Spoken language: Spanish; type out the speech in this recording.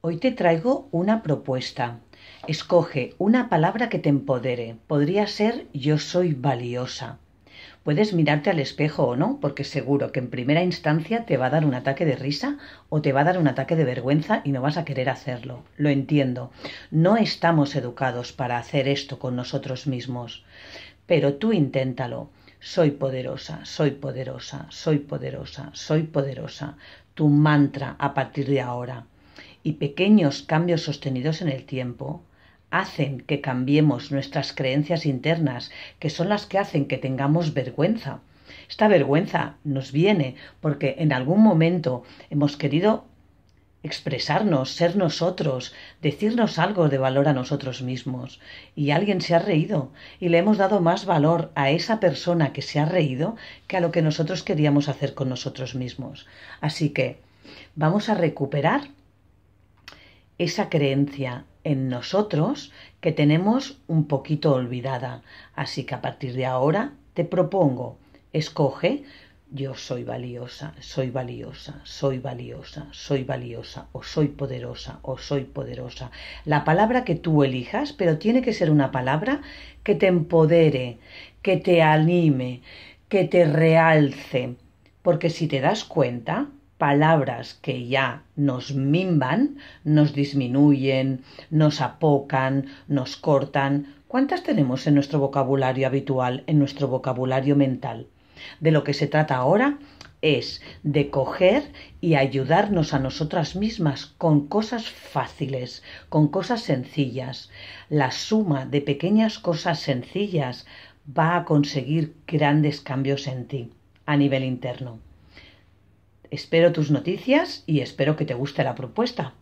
Hoy te traigo una propuesta. Escoge una palabra que te empodere. Podría ser yo soy valiosa. Puedes mirarte al espejo o no, porque seguro que en primera instancia te va a dar un ataque de risa o te va a dar un ataque de vergüenza y no vas a querer hacerlo. Lo entiendo. No estamos educados para hacer esto con nosotros mismos. Pero tú inténtalo. Soy poderosa, soy poderosa, soy poderosa, soy poderosa. Tu mantra a partir de ahora y pequeños cambios sostenidos en el tiempo hacen que cambiemos nuestras creencias internas, que son las que hacen que tengamos vergüenza. Esta vergüenza nos viene porque en algún momento hemos querido expresarnos, ser nosotros, decirnos algo de valor a nosotros mismos. Y alguien se ha reído y le hemos dado más valor a esa persona que se ha reído que a lo que nosotros queríamos hacer con nosotros mismos. Así que vamos a recuperar esa creencia en nosotros que tenemos un poquito olvidada. Así que a partir de ahora te propongo, escoge, yo soy valiosa, soy valiosa, soy valiosa, soy valiosa, o soy poderosa, o soy poderosa. La palabra que tú elijas, pero tiene que ser una palabra que te empodere, que te anime, que te realce. Porque si te das cuenta, palabras que ya nos mimban, nos disminuyen, nos apocan, nos cortan. ¿Cuántas tenemos en nuestro vocabulario habitual, en nuestro vocabulario mental? De lo que se trata ahora es de coger y ayudarnos a nosotras mismas con cosas fáciles, con cosas sencillas. La suma de pequeñas cosas sencillas va a conseguir grandes cambios en ti a nivel interno. Espero tus noticias y espero que te guste la propuesta.